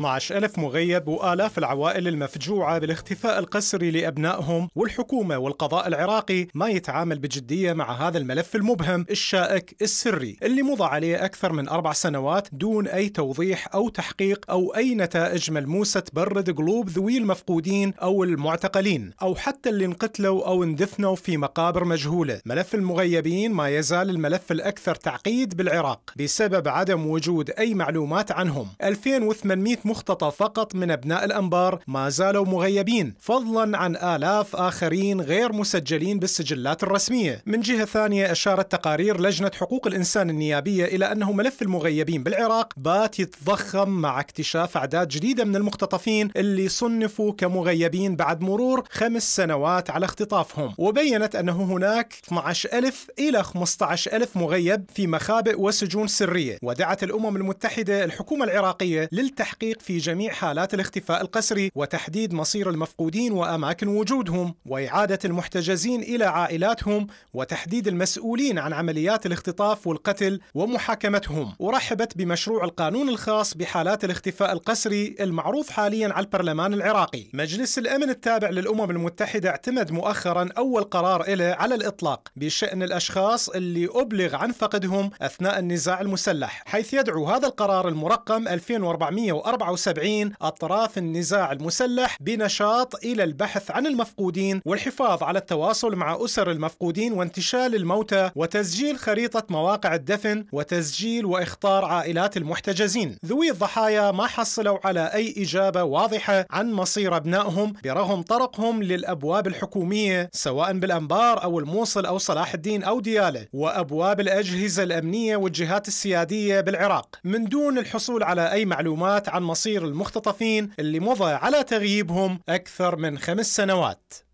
12000 مغيب وآلاف العوائل المفجوعة بالاختفاء القسري لأبنائهم والحكومة والقضاء العراقي ما يتعامل بجدية مع هذا الملف المبهم الشائك السري اللي مضى عليه أكثر من أربع سنوات دون أي توضيح أو تحقيق أو أي نتائج ملموسة تبرد قلوب ذوي المفقودين أو المعتقلين أو حتى اللي انقتلوا أو اندفنوا في مقابر مجهولة ملف المغيبين ما يزال الملف الأكثر تعقيد بالعراق بسبب عدم وجود أي معلومات عنهم 2800 مختطف فقط من أبناء الأنبار ما زالوا مغيبين فضلا عن آلاف آخرين غير مسجلين بالسجلات الرسمية من جهة ثانية أشارت تقارير لجنة حقوق الإنسان النيابية إلى أنه ملف المغيبين بالعراق بات يتضخم مع اكتشاف أعداد جديدة من المختطفين اللي صنفوا كمغيبين بعد مرور خمس سنوات على اختطافهم وبينت أنه هناك 12 ألف إلى 15 ألف مغيب في مخابئ وسجون سرية ودعت الأمم المتحدة الحكومة العراقية للتحقيق التحقيق في جميع حالات الاختفاء القسري وتحديد مصير المفقودين وأماكن وجودهم وإعادة المحتجزين إلى عائلاتهم وتحديد المسؤولين عن عمليات الاختطاف والقتل ومحاكمتهم ورحبت بمشروع القانون الخاص بحالات الاختفاء القسري المعروف حاليا على البرلمان العراقي مجلس الأمن التابع للأمم المتحدة اعتمد مؤخرا أول قرار له على الإطلاق بشأن الأشخاص اللي أبلغ عن فقدهم أثناء النزاع المسلح حيث يدعو هذا القرار المرقم 2400 77 أطراف النزاع المسلح بنشاط إلى البحث عن المفقودين والحفاظ على التواصل مع أسر المفقودين وانتشال الموتى وتسجيل خريطة مواقع الدفن وتسجيل وإخطار عائلات المحتجزين ذوي الضحايا ما حصلوا على أي إجابة واضحة عن مصير أبنائهم برغم طرقهم للأبواب الحكومية سواء بالأنبار أو الموصل أو صلاح الدين أو ديالة وأبواب الأجهزة الأمنية والجهات السيادية بالعراق من دون الحصول على أي معلومات عن مصير المختطفين اللي مضى على تغييبهم أكثر من خمس سنوات